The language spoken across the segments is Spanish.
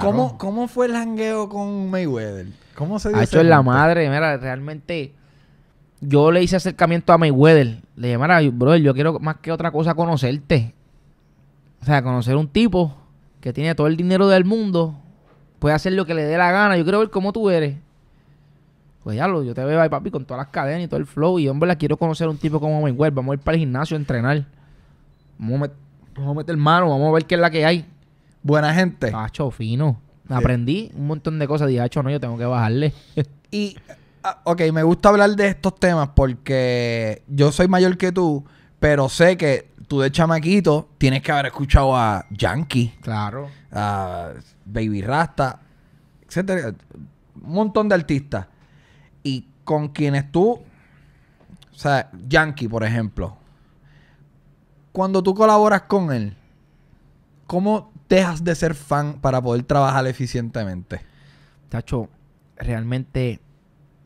¿Cómo, ¿Cómo fue el hangueo con Mayweather? ¿Cómo se dice? Ha la madre, mira, realmente yo le hice acercamiento a Mayweather. Le dije, mira, bro, yo quiero más que otra cosa conocerte. O sea, conocer un tipo que tiene todo el dinero del mundo, puede hacer lo que le dé la gana. Yo quiero ver cómo tú eres. Pues ya lo, yo te veo ahí, papi, con todas las cadenas y todo el flow. Y hombre, la quiero conocer un tipo como Mayweather. Vamos a ir para el gimnasio a entrenar. Vamos a, vamos a meter mano, vamos a ver qué es la que hay. Buena gente. Hacho, fino. Aprendí un montón de cosas. de hacho, no, yo tengo que bajarle. y, ah, ok, me gusta hablar de estos temas porque yo soy mayor que tú, pero sé que tú de chamaquito tienes que haber escuchado a Yankee. Claro. A Baby Rasta, etcétera. Un montón de artistas. Y con quienes tú... O sea, Yankee, por ejemplo. Cuando tú colaboras con él, ¿cómo dejas de ser fan para poder trabajar eficientemente? Tacho, realmente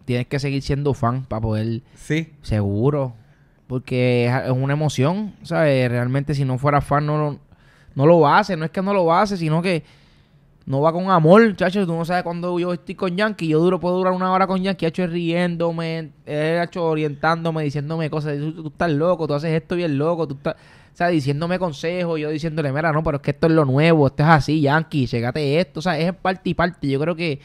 tienes que seguir siendo fan para poder. Sí. Seguro. Porque es una emoción, ¿sabes? Realmente si no fuera fan no lo, no lo hace. No es que no lo hace, sino que no va con amor, chacho. Tú no sabes cuándo yo estoy con Yankee. Yo duro, puedo durar una hora con Yankee, hecho riéndome, hecho eh, orientándome, diciéndome cosas. Tú, estás loco, tú haces esto bien loco, tú estás. O sea, diciéndome consejos, yo diciéndole, mira, no, pero es que esto es lo nuevo, esto es así, Yankee, llegate esto, o sea, es parte y parte. Yo creo que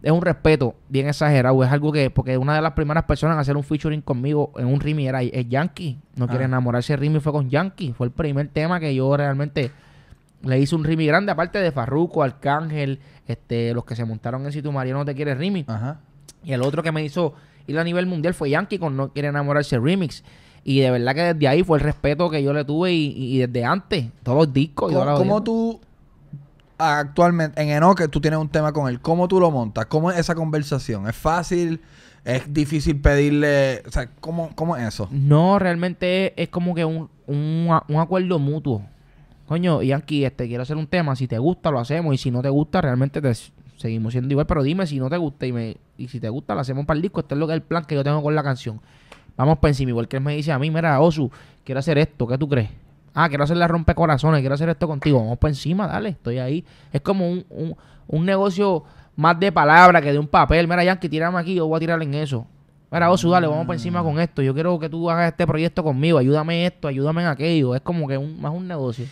es un respeto bien exagerado, es algo que, porque una de las primeras personas a hacer un featuring conmigo en un Rimi era es Yankee, no quiere ah. enamorarse de Rimi, fue con Yankee, fue el primer tema que yo realmente le hizo un remix grande, aparte de Farruco, Arcángel, este, los que se montaron en Si tu marido no te quiere remix Y el otro que me hizo ir a nivel mundial fue Yankee con No quiere enamorarse remix. Y de verdad que desde ahí fue el respeto que yo le tuve y, desde antes, todos los discos. ¿Cómo, ¿cómo tú actualmente en Enoque tú tienes un tema con él? ¿Cómo tú lo montas? ¿Cómo es esa conversación? ¿Es fácil? ¿Es difícil pedirle? O sea, ¿cómo, cómo es eso? No, realmente es, es como que un, un, un acuerdo mutuo coño, y aquí este quiero hacer un tema, si te gusta lo hacemos y si no te gusta realmente seguimos siendo igual, pero dime si no te gusta y me y si te gusta lo hacemos para el disco, este es lo que es el plan que yo tengo con la canción. Vamos por encima, igual que él me dice a mí, mira, Osu, quiero hacer esto, ¿qué tú crees? Ah, quiero hacer la rompecorazones, quiero hacer esto contigo, vamos por encima, dale, estoy ahí. Es como un, negocio más de palabra que de un papel. Mira, Yankee, tírame aquí, yo voy a tirar en eso. Mira, Osu, dale, vamos por encima con esto. Yo quiero que tú hagas este proyecto conmigo. Ayúdame esto, ayúdame en aquello. Es como que un, más un negocio.